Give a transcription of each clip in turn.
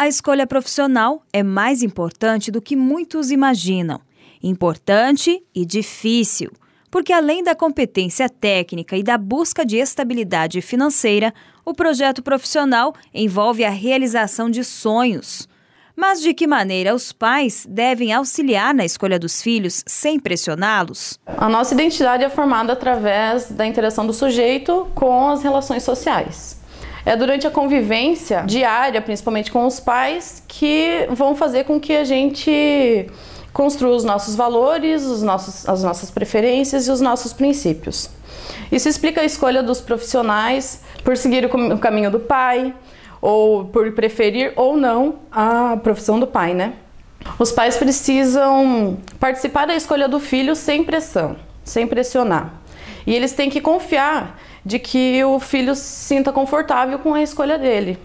a escolha profissional é mais importante do que muitos imaginam. Importante e difícil, porque além da competência técnica e da busca de estabilidade financeira, o projeto profissional envolve a realização de sonhos. Mas de que maneira os pais devem auxiliar na escolha dos filhos sem pressioná-los? A nossa identidade é formada através da interação do sujeito com as relações sociais. É durante a convivência diária, principalmente com os pais, que vão fazer com que a gente construa os nossos valores, os nossos, as nossas preferências e os nossos princípios. Isso explica a escolha dos profissionais por seguir o caminho do pai, ou por preferir ou não a profissão do pai, né? Os pais precisam participar da escolha do filho sem pressão, sem pressionar. E eles têm que confiar de que o filho se sinta confortável com a escolha dele.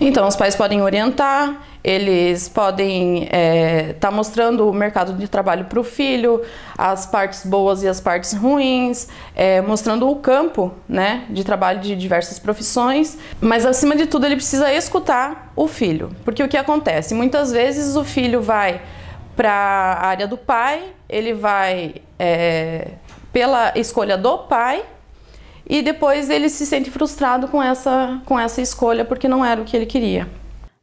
Então, os pais podem orientar, eles podem estar é, tá mostrando o mercado de trabalho para o filho, as partes boas e as partes ruins, é, mostrando o campo né, de trabalho de diversas profissões, mas acima de tudo ele precisa escutar o filho, porque o que acontece? Muitas vezes o filho vai para a área do pai, ele vai é, pela escolha do pai e depois ele se sente frustrado com essa, com essa escolha porque não era o que ele queria.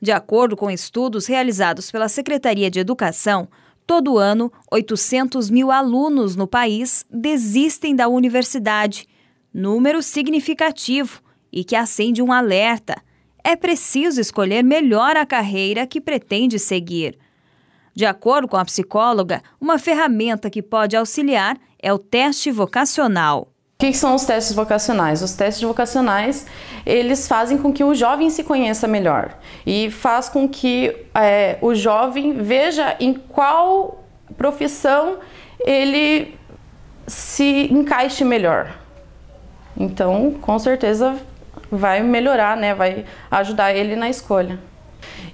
De acordo com estudos realizados pela Secretaria de Educação, todo ano 800 mil alunos no país desistem da universidade, número significativo e que acende um alerta. É preciso escolher melhor a carreira que pretende seguir. De acordo com a psicóloga, uma ferramenta que pode auxiliar é o teste vocacional. O que são os testes vocacionais? Os testes vocacionais, eles fazem com que o jovem se conheça melhor e faz com que é, o jovem veja em qual profissão ele se encaixe melhor. Então, com certeza vai melhorar, né? Vai ajudar ele na escolha.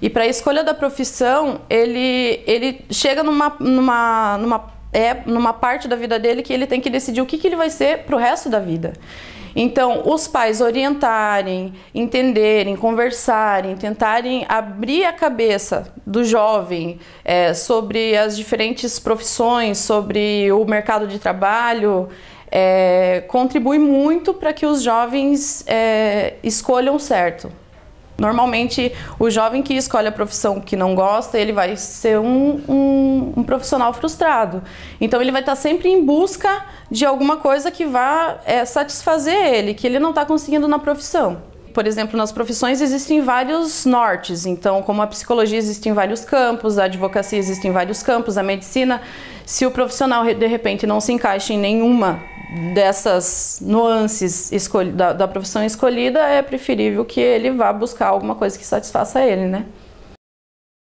E para a escolha da profissão, ele, ele chega numa, numa, numa é numa parte da vida dele que ele tem que decidir o que, que ele vai ser para o resto da vida. Então, os pais orientarem, entenderem, conversarem, tentarem abrir a cabeça do jovem é, sobre as diferentes profissões, sobre o mercado de trabalho, é, contribui muito para que os jovens é, escolham certo. Normalmente, o jovem que escolhe a profissão que não gosta, ele vai ser um, um, um profissional frustrado. Então, ele vai estar sempre em busca de alguma coisa que vá é, satisfazer ele, que ele não está conseguindo na profissão por exemplo, nas profissões existem vários nortes. Então, como a psicologia existe em vários campos, a advocacia existe em vários campos, a medicina, se o profissional de repente não se encaixa em nenhuma dessas nuances da, da profissão escolhida, é preferível que ele vá buscar alguma coisa que satisfaça ele, né?